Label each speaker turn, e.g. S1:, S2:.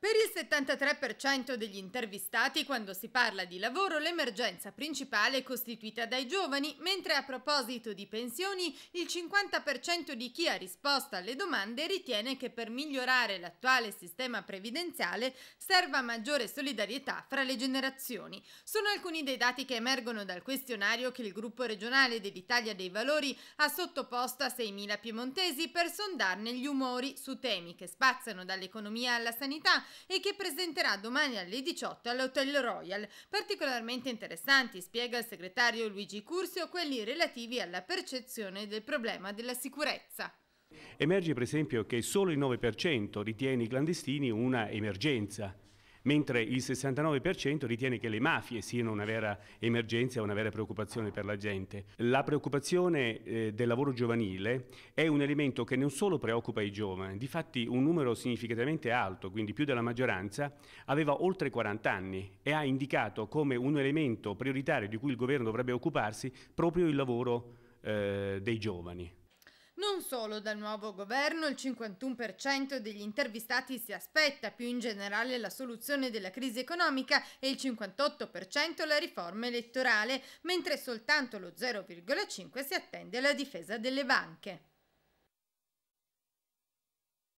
S1: Per il 73% degli intervistati, quando si parla di lavoro, l'emergenza principale è costituita dai giovani, mentre a proposito di pensioni, il 50% di chi ha risposto alle domande ritiene che per migliorare l'attuale sistema previdenziale serva maggiore solidarietà fra le generazioni. Sono alcuni dei dati che emergono dal questionario che il gruppo regionale dell'Italia dei Valori ha sottoposto a 6.000 piemontesi per sondarne gli umori su temi che spaziano dall'economia alla sanità e che presenterà domani alle 18 all'Hotel Royal. Particolarmente interessanti, spiega il segretario Luigi Cursio, quelli relativi alla percezione del problema della sicurezza.
S2: Emerge per esempio che solo il 9% ritiene i clandestini una emergenza mentre il 69% ritiene che le mafie siano una vera emergenza, una vera preoccupazione per la gente. La preoccupazione eh, del lavoro giovanile è un elemento che non solo preoccupa i giovani, difatti un numero significativamente alto, quindi più della maggioranza, aveva oltre 40 anni e ha indicato come un elemento prioritario di cui il governo dovrebbe occuparsi proprio il lavoro eh, dei giovani.
S1: Non solo dal nuovo governo il 51% degli intervistati si aspetta più in generale la soluzione della crisi economica e il 58% la riforma elettorale, mentre soltanto lo 0,5% si attende alla difesa delle banche.